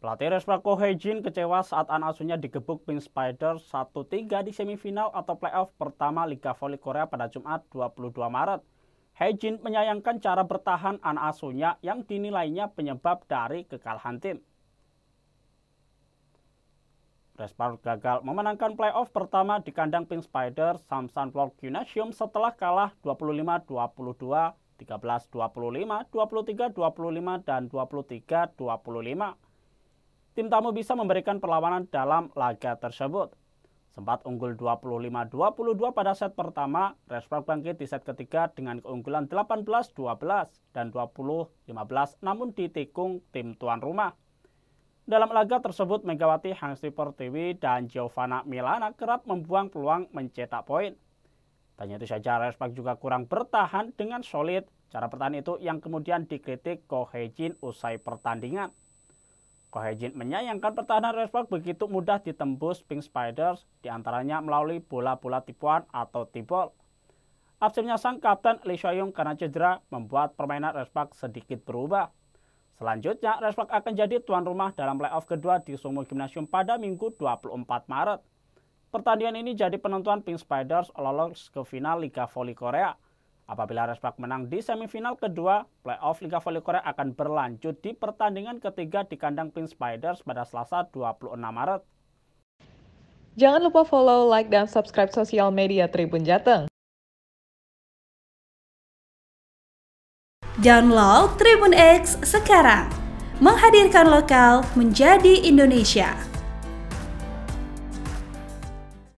Pelatih Respako Heijin kecewa saat anak asuhnya digebuk Pink Spider 1-3 di semifinal atau playoff pertama Liga Voli Korea pada Jumat 22 Maret. Heijin menyayangkan cara bertahan anak asuhnya yang dinilainya penyebab dari kekalahan tim. Respark gagal memenangkan playoff pertama di kandang Pink Spider Samsan World Gymnasium setelah kalah 25-22, 13-25, 23-25, dan 23-25 tim tamu bisa memberikan perlawanan dalam laga tersebut. Sempat unggul 25-22 pada set pertama, Rashford bangkit di set ketiga dengan keunggulan 18-12 dan 20-15 namun ditikung tim tuan rumah. Dalam laga tersebut, Megawati Hangsi Pertiwi dan Giovanna Milana kerap membuang peluang mencetak poin. Tanya itu saja, Rashford juga kurang bertahan dengan solid. Cara bertahan itu yang kemudian dikritik Kohejin usai pertandingan. Kohejin menyayangkan pertahanan Red begitu mudah ditembus Pink Spiders, diantaranya melalui bola-bola tipuan atau tipol. Absennya sang kapten Lee Soyoung karena cedera membuat permainan Red sedikit berubah. Selanjutnya, Red akan jadi tuan rumah dalam playoff kedua di Sumo Gymnasium pada Minggu 24 Maret. Pertandingan ini jadi penentuan Pink Spiders lolos ke final Liga Voli Korea. Apabila Respak menang di semifinal kedua, playoff Liga Voli Korea akan berlanjut di pertandingan ketiga di kandang Pink Spiders pada Selasa 26 Maret. Jangan lupa follow, like, dan subscribe sosial media Tribun Jateng. Download Tribun X sekarang. Menghadirkan lokal menjadi Indonesia.